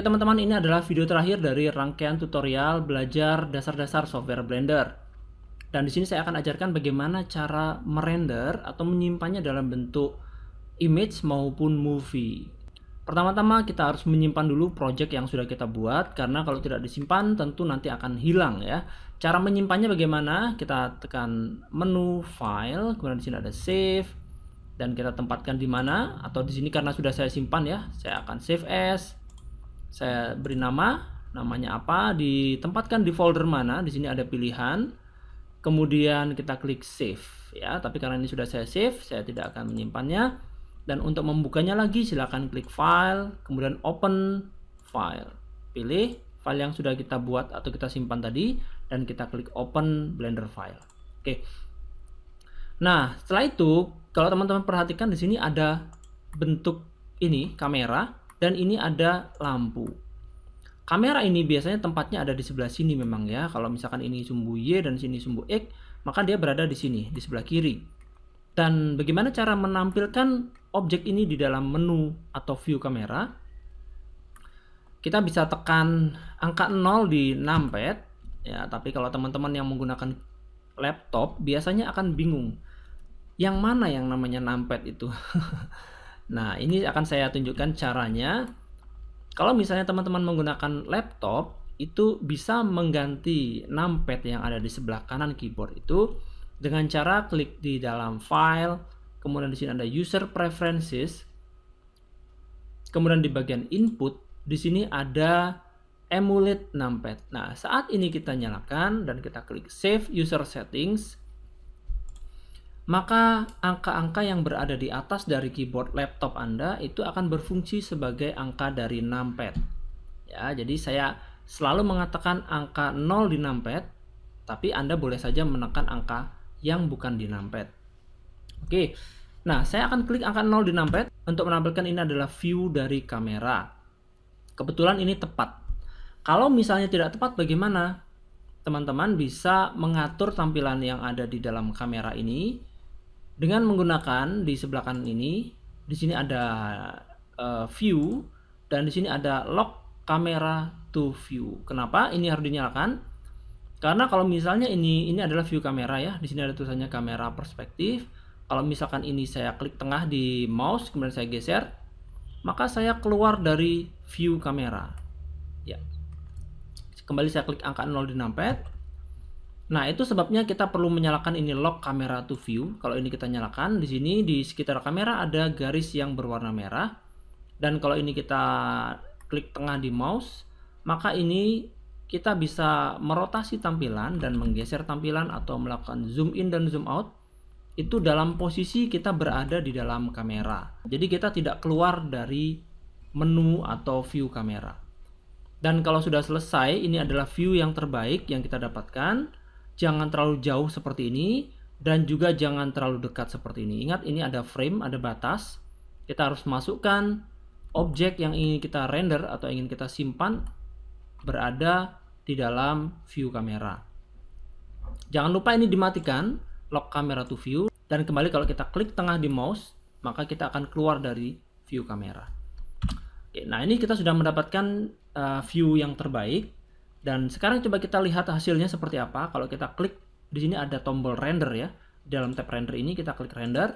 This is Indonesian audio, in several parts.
Oke teman-teman, ini adalah video terakhir dari rangkaian tutorial belajar dasar-dasar software Blender. Dan di sini saya akan ajarkan bagaimana cara merender atau menyimpannya dalam bentuk image maupun movie. Pertama-tama kita harus menyimpan dulu project yang sudah kita buat karena kalau tidak disimpan tentu nanti akan hilang ya. Cara menyimpannya bagaimana? Kita tekan menu file, kemudian di sini ada save dan kita tempatkan di mana atau di sini karena sudah saya simpan ya, saya akan save as saya beri nama, namanya apa, ditempatkan di folder mana. Di sini ada pilihan. Kemudian kita klik save ya, tapi karena ini sudah saya save, saya tidak akan menyimpannya. Dan untuk membukanya lagi silakan klik file, kemudian open file. Pilih file yang sudah kita buat atau kita simpan tadi dan kita klik open Blender file. Oke. Nah, setelah itu kalau teman-teman perhatikan di sini ada bentuk ini kamera dan ini ada lampu. Kamera ini biasanya tempatnya ada di sebelah sini memang ya. Kalau misalkan ini sumbu Y dan sini sumbu X, maka dia berada di sini, di sebelah kiri. Dan bagaimana cara menampilkan objek ini di dalam menu atau view kamera? Kita bisa tekan angka 0 di numpad ya, tapi kalau teman-teman yang menggunakan laptop biasanya akan bingung yang mana yang namanya numpad itu. Nah, ini akan saya tunjukkan caranya. Kalau misalnya teman-teman menggunakan laptop, itu bisa mengganti numpad yang ada di sebelah kanan keyboard itu dengan cara klik di dalam file, kemudian di sini ada user preferences, kemudian di bagian input, di sini ada emulate numpad. Nah, saat ini kita nyalakan dan kita klik save user settings, maka angka-angka yang berada di atas dari keyboard laptop Anda itu akan berfungsi sebagai angka dari numpad. Ya, jadi saya selalu mengatakan angka 0 di numpad, tapi Anda boleh saja menekan angka yang bukan di numpad. Oke. Nah, saya akan klik angka 0 di numpad untuk menampilkan ini adalah view dari kamera. Kebetulan ini tepat. Kalau misalnya tidak tepat bagaimana? Teman-teman bisa mengatur tampilan yang ada di dalam kamera ini dengan menggunakan di sebelah kanan ini, di sini ada uh, view dan di sini ada lock kamera to view. Kenapa ini harus dinyalakan? Karena kalau misalnya ini ini adalah view kamera ya, di sini ada tulisannya kamera perspektif. Kalau misalkan ini saya klik tengah di mouse kemudian saya geser, maka saya keluar dari view kamera. Ya. Kembali saya klik angka 0 di numpad. Nah, itu sebabnya kita perlu menyalakan ini lock kamera to view. Kalau ini kita nyalakan, di sini di sekitar kamera ada garis yang berwarna merah. Dan kalau ini kita klik tengah di mouse, maka ini kita bisa merotasi tampilan dan menggeser tampilan atau melakukan zoom in dan zoom out itu dalam posisi kita berada di dalam kamera. Jadi kita tidak keluar dari menu atau view kamera. Dan kalau sudah selesai, ini adalah view yang terbaik yang kita dapatkan jangan terlalu jauh seperti ini dan juga jangan terlalu dekat seperti ini. Ingat ini ada frame, ada batas. Kita harus masukkan objek yang ingin kita render atau ingin kita simpan berada di dalam view kamera. Jangan lupa ini dimatikan, lock kamera to view dan kembali kalau kita klik tengah di mouse, maka kita akan keluar dari view kamera. nah ini kita sudah mendapatkan uh, view yang terbaik dan sekarang coba kita lihat hasilnya seperti apa. Kalau kita klik di sini ada tombol render ya. Dalam tab render ini kita klik render.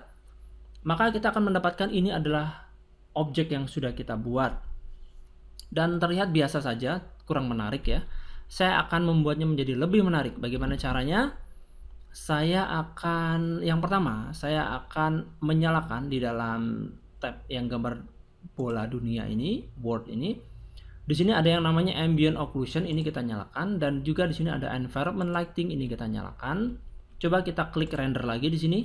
Maka kita akan mendapatkan ini adalah objek yang sudah kita buat. Dan terlihat biasa saja, kurang menarik ya. Saya akan membuatnya menjadi lebih menarik. Bagaimana caranya? Saya akan yang pertama, saya akan menyalakan di dalam tab yang gambar bola dunia ini, board ini di sini ada yang namanya ambient occlusion, ini kita nyalakan dan juga di sini ada environment lighting, ini kita nyalakan. Coba kita klik render lagi di sini.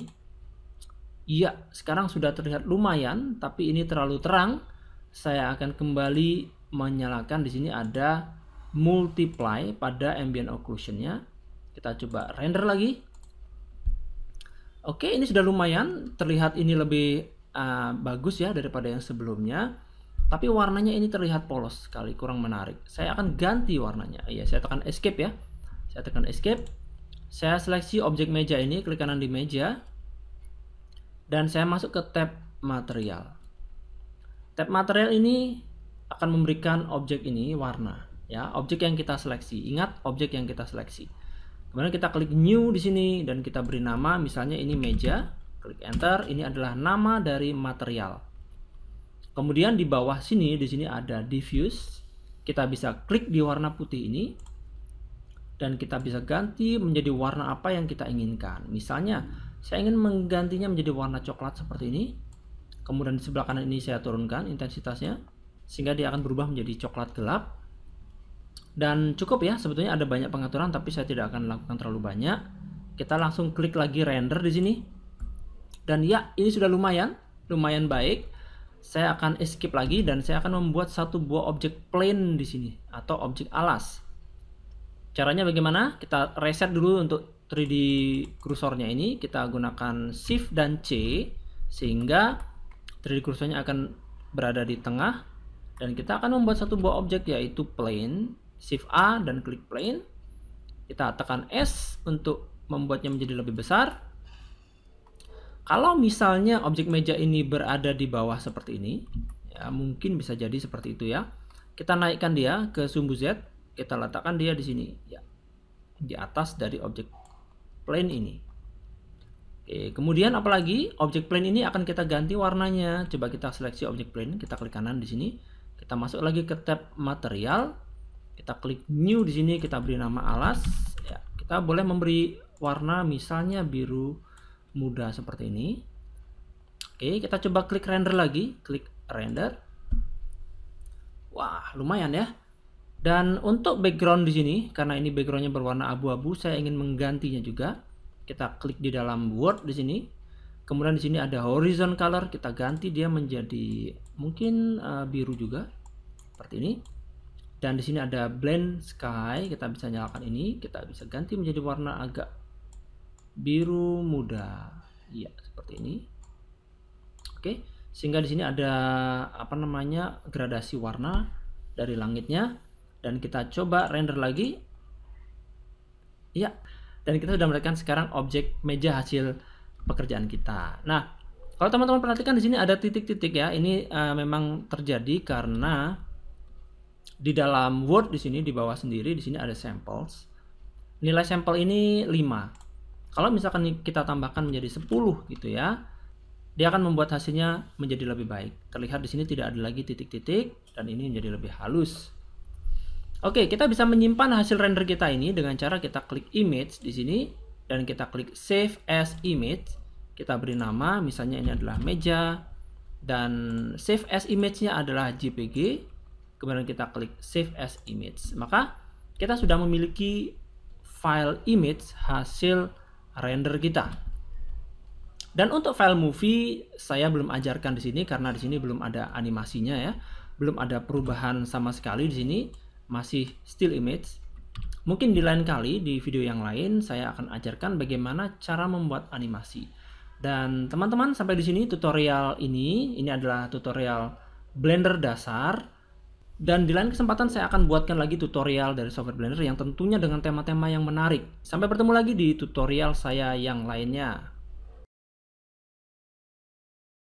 Iya, sekarang sudah terlihat lumayan, tapi ini terlalu terang. Saya akan kembali menyalakan di sini ada multiply pada ambient occlusionnya. Kita coba render lagi. Oke, ini sudah lumayan, terlihat ini lebih uh, bagus ya daripada yang sebelumnya tapi warnanya ini terlihat polos sekali, kurang menarik. Saya akan ganti warnanya. Iya, saya tekan escape ya. Saya tekan escape. Saya seleksi objek meja ini, klik kanan di meja. Dan saya masuk ke tab material. Tab material ini akan memberikan objek ini warna. Ya, objek yang kita seleksi. Ingat, objek yang kita seleksi. Kemudian kita klik new di sini dan kita beri nama, misalnya ini meja. Klik enter, ini adalah nama dari material Kemudian di bawah sini, di sini ada diffuse. Kita bisa klik di warna putih ini. Dan kita bisa ganti menjadi warna apa yang kita inginkan. Misalnya, saya ingin menggantinya menjadi warna coklat seperti ini. Kemudian di sebelah kanan ini saya turunkan intensitasnya. Sehingga dia akan berubah menjadi coklat gelap. Dan cukup ya, sebetulnya ada banyak pengaturan tapi saya tidak akan lakukan terlalu banyak. Kita langsung klik lagi render di sini. Dan ya, ini sudah lumayan, lumayan baik saya akan escape lagi dan saya akan membuat satu buah objek plane di sini atau objek alas. Caranya bagaimana? Kita reset dulu untuk 3D kursornya ini. Kita gunakan Shift dan C sehingga 3D kursornya akan berada di tengah dan kita akan membuat satu buah objek yaitu plane. Shift A dan klik plane. Kita tekan S untuk membuatnya menjadi lebih besar kalau misalnya objek meja ini berada di bawah seperti ini, ya mungkin bisa jadi seperti itu ya. Kita naikkan dia ke sumbu Z, kita letakkan dia di sini, ya, di atas dari objek plane ini. Oke, kemudian apalagi objek plane ini akan kita ganti warnanya. Coba kita seleksi objek plane, kita klik kanan di sini, kita masuk lagi ke tab material, kita klik new di sini, kita beri nama alas, ya, kita boleh memberi warna misalnya biru mudah seperti ini. Oke, kita coba klik render lagi, klik render. Wah, lumayan ya. Dan untuk background di sini, karena ini backgroundnya berwarna abu-abu, saya ingin menggantinya juga. Kita klik di dalam Word di sini. Kemudian di sini ada horizon color, kita ganti dia menjadi mungkin uh, biru juga, seperti ini. Dan di sini ada blend sky, kita bisa nyalakan ini, kita bisa ganti menjadi warna agak biru muda. ya seperti ini. Oke, sehingga di sini ada apa namanya gradasi warna dari langitnya dan kita coba render lagi. Ya, dan kita sudah mendapatkan sekarang objek meja hasil pekerjaan kita. Nah, kalau teman-teman perhatikan di sini ada titik-titik ya. Ini uh, memang terjadi karena di dalam Word di sini di bawah sendiri di sini ada samples. Nilai sampel ini 5. Kalau misalkan kita tambahkan menjadi 10 gitu ya, dia akan membuat hasilnya menjadi lebih baik. Terlihat di sini tidak ada lagi titik-titik dan ini menjadi lebih halus. Oke, kita bisa menyimpan hasil render kita ini dengan cara kita klik image di sini dan kita klik save as image. Kita beri nama, misalnya ini adalah meja dan save as image-nya adalah JPG. Kemudian kita klik save as image. Maka kita sudah memiliki file image hasil render kita. Dan untuk file movie saya belum ajarkan di sini karena di sini belum ada animasinya ya. Belum ada perubahan sama sekali di sini, masih still image. Mungkin di lain kali di video yang lain saya akan ajarkan bagaimana cara membuat animasi. Dan teman-teman sampai di sini tutorial ini, ini adalah tutorial Blender dasar dan di lain kesempatan saya akan buatkan lagi tutorial dari software Blender yang tentunya dengan tema-tema yang menarik. Sampai bertemu lagi di tutorial saya yang lainnya.